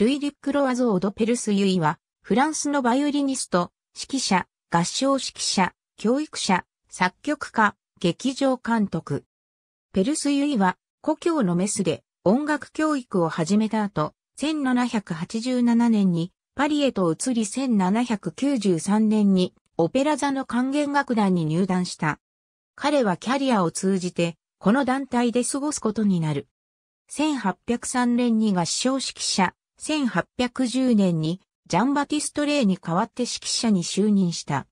ルイ・デュック・ロアゾード・ペルス・ユイは、フランスのバイオリニスト、指揮者、合唱指揮者、教育者、作曲家、劇場監督。ペルス・ユイは、故郷のメスで音楽教育を始めた後、1787年にパリへと移り1793年にオペラ座の管弦楽団に入団した。彼はキャリアを通じて、この団体で過ごすことになる。1803年に合唱指揮者、1810年にジャンバティスト・レイに代わって指揮者に就任した。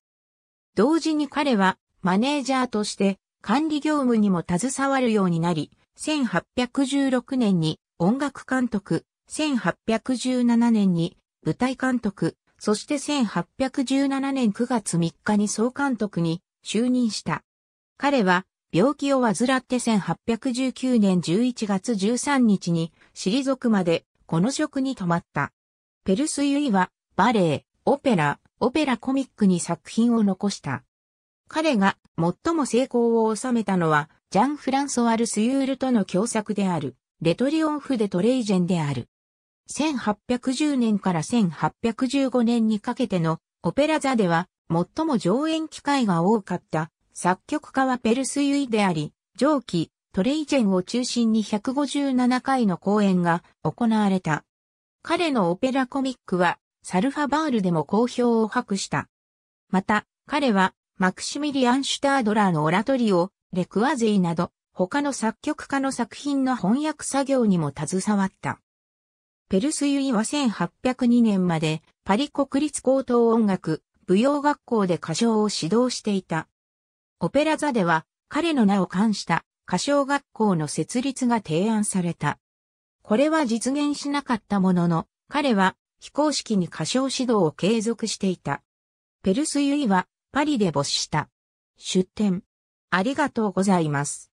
同時に彼はマネージャーとして管理業務にも携わるようになり、1816年に音楽監督、1817年に舞台監督、そして1817年9月3日に総監督に就任した。彼は病気を患って1819年11月13日に退くまでこの職に止まった。ペルス・ユイは、バレエ、オペラ、オペラコミックに作品を残した。彼が最も成功を収めたのは、ジャン・フランソワル・スユールとの共作である、レトリオン・フ・デ・トレイジェンである。1810年から1815年にかけてのオペラ座では、最も上演機会が多かった作曲家はペルス・ユイであり、上記、トレイジェンを中心に157回の公演が行われた。彼のオペラコミックはサルファバールでも好評を博した。また、彼はマクシミリアン・シュタードラーのオラトリオ、レクワゼイなど他の作曲家の作品の翻訳作業にも携わった。ペルスユイは1802年までパリ国立高等音楽舞踊学校で歌唱を指導していた。オペラ座では彼の名を冠した歌唱学校の設立が提案された。これは実現しなかったものの、彼は非公式に歌唱指導を継続していた。ペルスユイはパリで没した。出展。ありがとうございます。